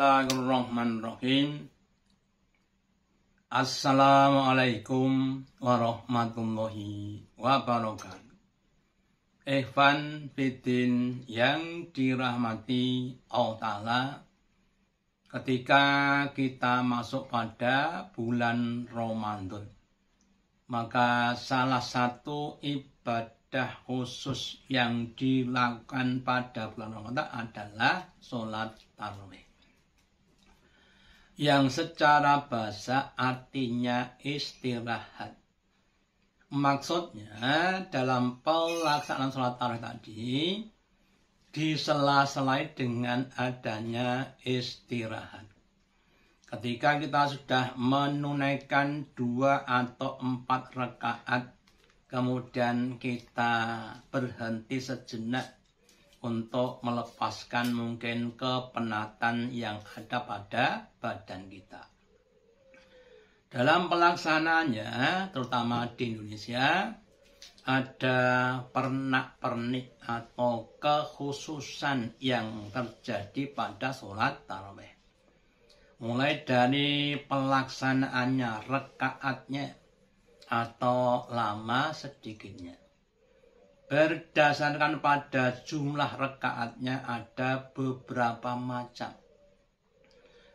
Bismillahirrahmanirrahim. Assalamualaikum warahmatullahi wabarakatuh. Ikhwan Fitin yang dirahmati Allah Ta'ala ketika kita masuk pada bulan Ramadan maka salah satu ibadah khusus yang dilakukan pada bulan Ramadan adalah sholat tarawih yang secara bahasa artinya istirahat. Maksudnya dalam pelaksanaan sholat tarawih tadi disela-selai dengan adanya istirahat. Ketika kita sudah menunaikan dua atau empat rakaat kemudian kita berhenti sejenak untuk melepaskan mungkin kepenatan yang ada pada badan kita. Dalam pelaksanaannya, terutama di Indonesia, ada pernak-pernik atau kekhususan yang terjadi pada sholat tarawih. Mulai dari pelaksanaannya, rekaatnya, atau lama sedikitnya berdasarkan pada jumlah rekaatnya ada beberapa macam.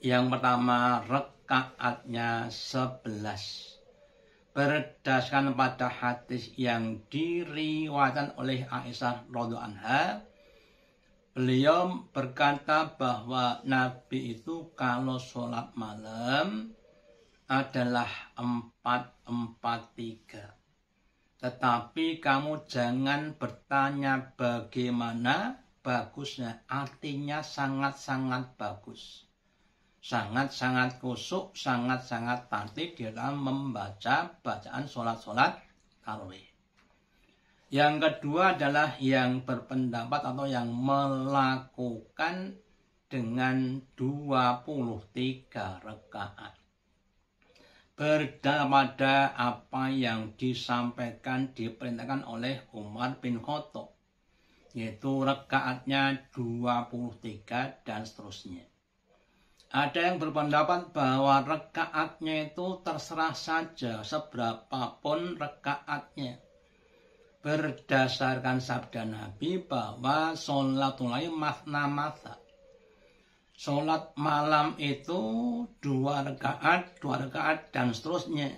Yang pertama rekaatnya 11. Berdasarkan pada hadis yang diriwayatkan oleh Aisyah radhiallahu anha, beliau berkata bahwa Nabi itu kalau sholat malam adalah empat empat tiga tetapi kamu jangan bertanya bagaimana bagusnya. Artinya sangat-sangat bagus. Sangat-sangat kusuk, sangat-sangat tertib di dalam membaca bacaan sholat-sholat tarwih. Yang kedua adalah yang berpendapat atau yang melakukan dengan 23 rekaat berdamada pada apa yang disampaikan diperintahkan oleh Umar bin Khattab yaitu rekaatnya 23 dan seterusnya. Ada yang berpendapat bahwa rekaatnya itu terserah saja seberapapun rekaatnya. Berdasarkan sabda Nabi bahwa sholatulayu makna matha Sholat malam itu dua rakaat, dua rakaat dan seterusnya.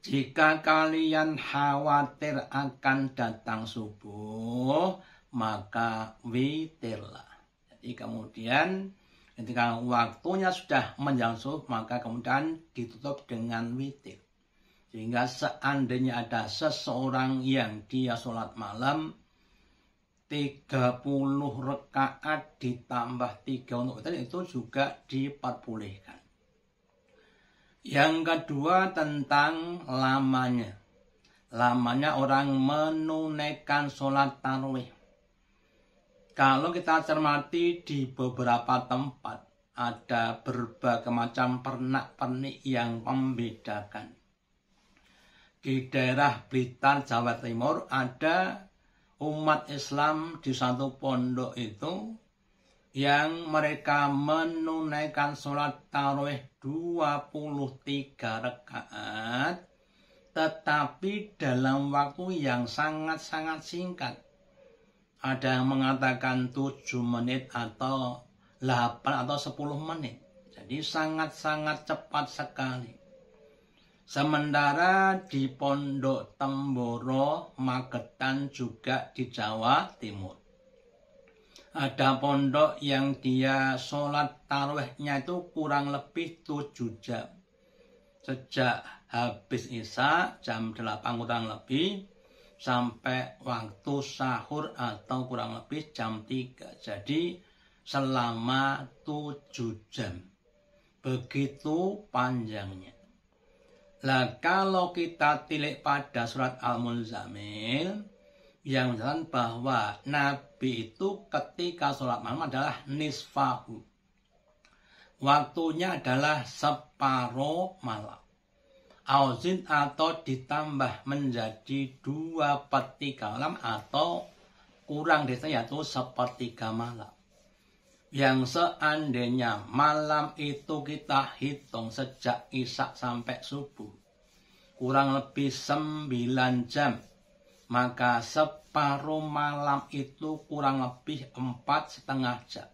Jika kalian khawatir akan datang subuh, maka witirlah. Jadi kemudian ketika waktunya sudah menjelang subuh, maka kemudian ditutup dengan witir. Sehingga seandainya ada seseorang yang dia sholat malam, 30 rekaat ditambah 3 untuk witir itu juga diperbolehkan. Yang kedua tentang lamanya. Lamanya orang menunaikan sholat tarawih. Kalau kita cermati di beberapa tempat, ada berbagai macam pernak-pernik yang membedakan. Di daerah Blitar, Jawa Timur, ada umat Islam di satu pondok itu yang mereka menunaikan sholat tarawih 23 rekaat tetapi dalam waktu yang sangat-sangat singkat ada yang mengatakan 7 menit atau 8 atau 10 menit jadi sangat-sangat cepat sekali Sementara di Pondok Temboro, Magetan juga di Jawa Timur. Ada pondok yang dia sholat tarwehnya itu kurang lebih 7 jam. Sejak habis isya jam 8 kurang lebih sampai waktu sahur atau kurang lebih jam 3. Jadi selama 7 jam. Begitu panjangnya. Lah kalau kita tilik pada surat Al-Mulzamil yang menjelaskan bahwa Nabi itu ketika sholat malam adalah nisfahu. Waktunya adalah separuh malam. Auzin atau ditambah menjadi dua petiga malam atau kurang dari yaitu sepertiga malam. Yang seandainya malam itu kita hitung sejak isak sampai subuh, kurang lebih 9 jam, maka separuh malam itu kurang lebih empat setengah jam.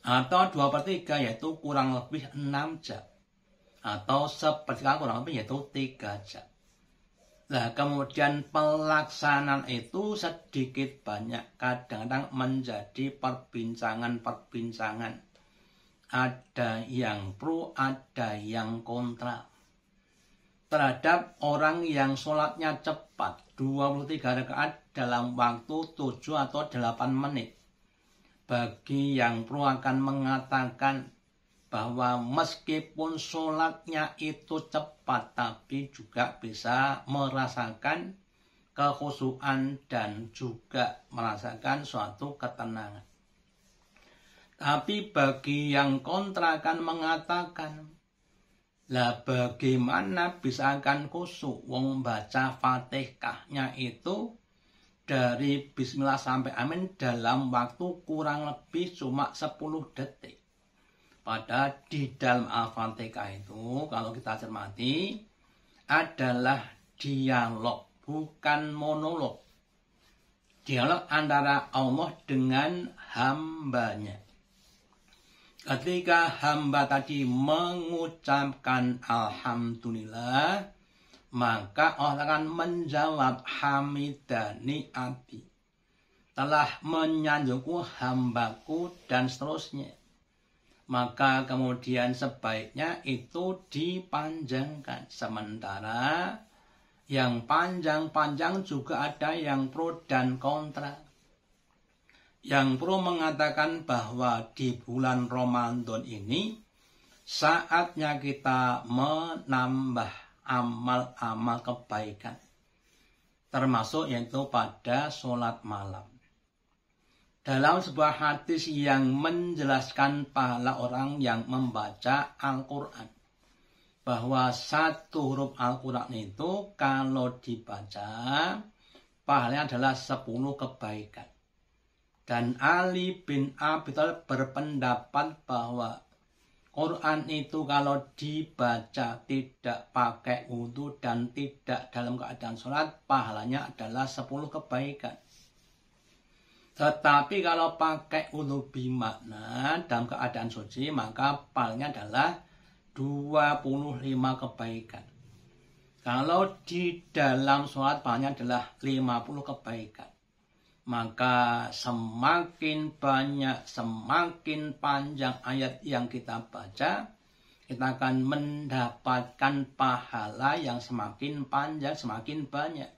Atau 2 per 3 yaitu kurang lebih 6 jam. Atau sepertiga kurang lebih yaitu 3 jam. Nah, kemudian pelaksanaan itu sedikit banyak kadang-kadang menjadi perbincangan-perbincangan. Ada yang pro, ada yang kontra. Terhadap orang yang sholatnya cepat, 23 rakaat dalam waktu 7 atau 8 menit. Bagi yang pro akan mengatakan bahwa meskipun sholatnya itu cepat tapi juga bisa merasakan kekhusuan dan juga merasakan suatu ketenangan. Tapi bagi yang kontra akan mengatakan, lah bagaimana bisa akan khusuk wong baca fatihahnya itu dari bismillah sampai amin dalam waktu kurang lebih cuma 10 detik. Pada di dalam Al-Fatihah itu kalau kita cermati adalah dialog bukan monolog. Dialog antara Allah dengan hambanya. Ketika hamba tadi mengucapkan Alhamdulillah, maka Allah akan menjawab Hamidani Abi Telah menyanjungku hambaku dan seterusnya maka kemudian sebaiknya itu dipanjangkan. Sementara yang panjang-panjang juga ada yang pro dan kontra. Yang pro mengatakan bahwa di bulan Ramadan ini saatnya kita menambah amal-amal kebaikan. Termasuk yaitu pada sholat malam dalam sebuah hadis yang menjelaskan pahala orang yang membaca Al-Quran. Bahwa satu huruf Al-Quran itu kalau dibaca pahalanya adalah sepuluh kebaikan. Dan Ali bin Abi Thalib berpendapat bahwa Quran itu kalau dibaca tidak pakai wudhu dan tidak dalam keadaan sholat, pahalanya adalah sepuluh kebaikan. Tetapi kalau pakai ulubi makna dalam keadaan suci, maka palnya adalah 25 kebaikan. Kalau di dalam sholat palnya adalah 50 kebaikan. Maka semakin banyak, semakin panjang ayat yang kita baca, kita akan mendapatkan pahala yang semakin panjang, semakin banyak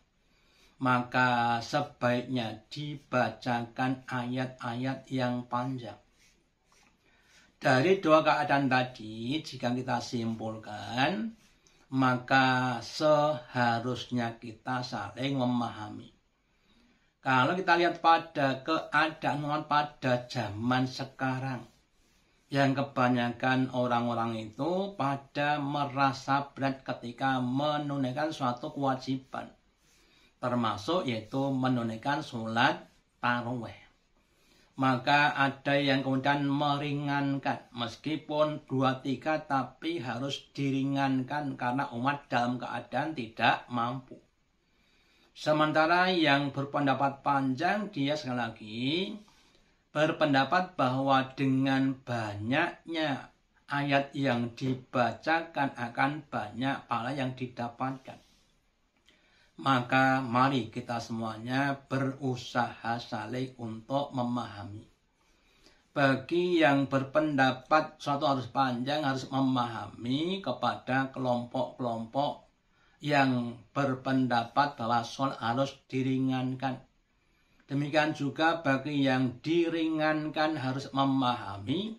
maka sebaiknya dibacakan ayat-ayat yang panjang. Dari dua keadaan tadi, jika kita simpulkan, maka seharusnya kita saling memahami. Kalau kita lihat pada keadaan pada zaman sekarang, yang kebanyakan orang-orang itu pada merasa berat ketika menunaikan suatu kewajiban termasuk yaitu menunaikan sholat taraweh. Maka ada yang kemudian meringankan meskipun dua tiga tapi harus diringankan karena umat dalam keadaan tidak mampu. Sementara yang berpendapat panjang dia sekali lagi berpendapat bahwa dengan banyaknya ayat yang dibacakan akan banyak pahala yang didapatkan. Maka mari kita semuanya berusaha saling untuk memahami. Bagi yang berpendapat suatu harus panjang harus memahami kepada kelompok-kelompok yang berpendapat bahwa sholat harus diringankan. Demikian juga bagi yang diringankan harus memahami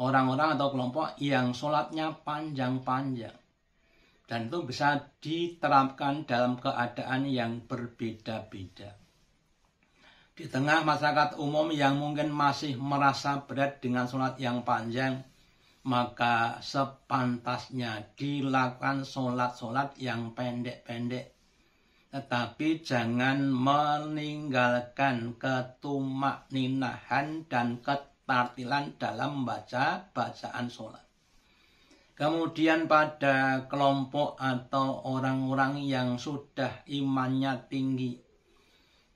orang-orang atau kelompok yang sholatnya panjang-panjang. Dan itu bisa diterapkan dalam keadaan yang berbeda-beda. Di tengah masyarakat umum yang mungkin masih merasa berat dengan sholat yang panjang, maka sepantasnya dilakukan sholat-sholat yang pendek-pendek. Tetapi jangan meninggalkan ketumak ninahan dan ketartilan dalam baca bacaan sholat. Kemudian pada kelompok atau orang-orang yang sudah imannya tinggi,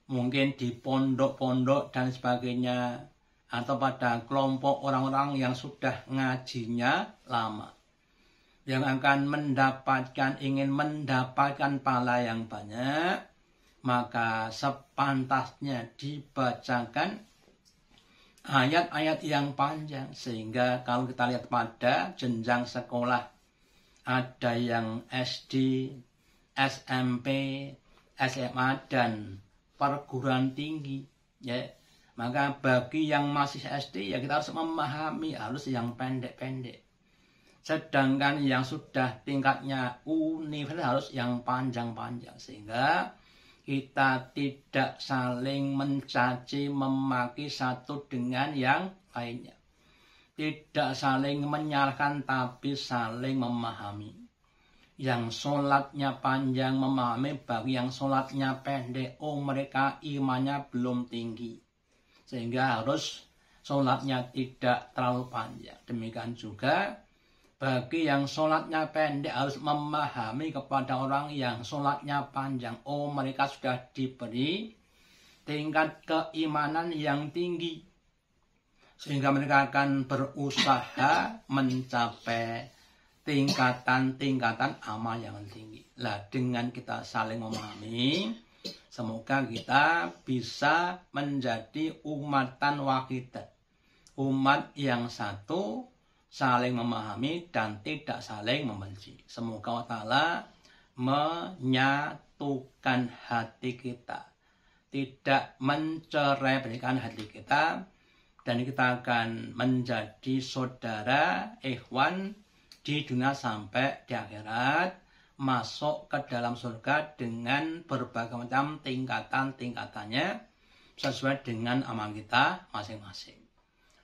mungkin di pondok-pondok dan sebagainya, atau pada kelompok orang-orang yang sudah ngajinya lama, yang akan mendapatkan, ingin mendapatkan pala yang banyak, maka sepantasnya dibacakan ayat-ayat yang panjang sehingga kalau kita lihat pada jenjang sekolah ada yang SD, SMP, SMA dan perguruan tinggi ya maka bagi yang masih SD ya kita harus memahami harus yang pendek-pendek sedangkan yang sudah tingkatnya universitas harus yang panjang-panjang sehingga kita tidak saling mencaci, memaki satu dengan yang lainnya. Tidak saling menyalahkan tapi saling memahami. Yang sholatnya panjang memahami bagi yang sholatnya pendek, oh mereka imannya belum tinggi. Sehingga harus sholatnya tidak terlalu panjang. Demikian juga bagi yang sholatnya pendek harus memahami kepada orang yang sholatnya panjang. Oh mereka sudah diberi tingkat keimanan yang tinggi. Sehingga mereka akan berusaha mencapai tingkatan-tingkatan amal yang tinggi. Lah dengan kita saling memahami, semoga kita bisa menjadi umatan wakidat. Umat yang satu saling memahami dan tidak saling membenci. Semoga Allah Ta'ala menyatukan hati kita. Tidak mencerai berikan hati kita. Dan kita akan menjadi saudara ikhwan di dunia sampai di akhirat. Masuk ke dalam surga dengan berbagai macam tingkatan-tingkatannya. Sesuai dengan amal kita masing-masing.